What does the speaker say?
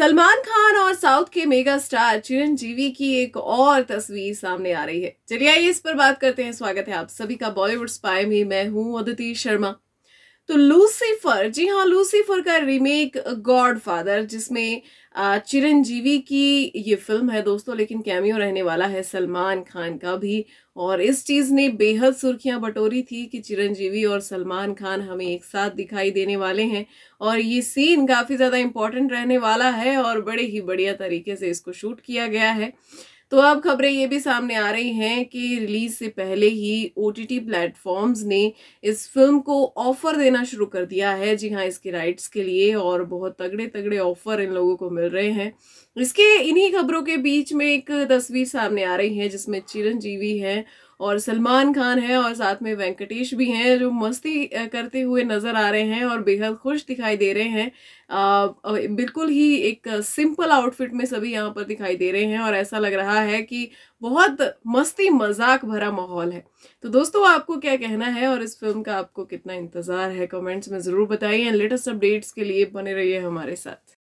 सलमान खान और साउथ के mega star Chiranjeevi की एक और तस्वीर सामने आ रही है चलिए आइए इस पर बात करते हैं स्वागत है आप सभी का बॉलीवुड स्पाई में मैं हूं अदिति शर्मा तो लूसीफर जी हाँ लूसीफर का रीमेक गॉडफादर जिसमें चिरंजीवी की ये फिल्म है दोस्तों लेकिन कैमियो रहने वाला है सलमान खान का भी और इस चीज़ ने बेहद सुर्खियां बटोरी थी कि चिरंजीवी और सलमान खान हमें एक साथ दिखाई देने वाले हैं और ये सीन काफ़ी ज़्यादा इंपॉर्टेंट रहने वाला है और बड़े ही बढ़िया तरीके से इसको शूट किया गया है तो अब खबरें ये भी सामने आ रही हैं कि रिलीज से पहले ही ओ टी प्लेटफॉर्म्स ने इस फिल्म को ऑफर देना शुरू कर दिया है जी हाँ इसके राइट्स के लिए और बहुत तगड़े तगड़े ऑफर इन लोगों को मिल रहे हैं इसके इन्हीं खबरों के बीच में एक तस्वीर सामने आ रही है जिसमें चिरंजीवी है और सलमान खान है और साथ में वेंकटेश भी हैं जो मस्ती करते हुए नज़र आ रहे हैं और बेहद खुश दिखाई दे रहे हैं आ, बिल्कुल ही एक सिंपल आउटफिट में सभी यहाँ पर दिखाई दे रहे हैं और ऐसा लग रहा है कि बहुत मस्ती मजाक भरा माहौल है तो दोस्तों आपको क्या कहना है और इस फिल्म का आपको कितना इंतज़ार है कमेंट्स में ज़रूर बताइए लेटेस्ट अपडेट्स के लिए बने रहिए हमारे साथ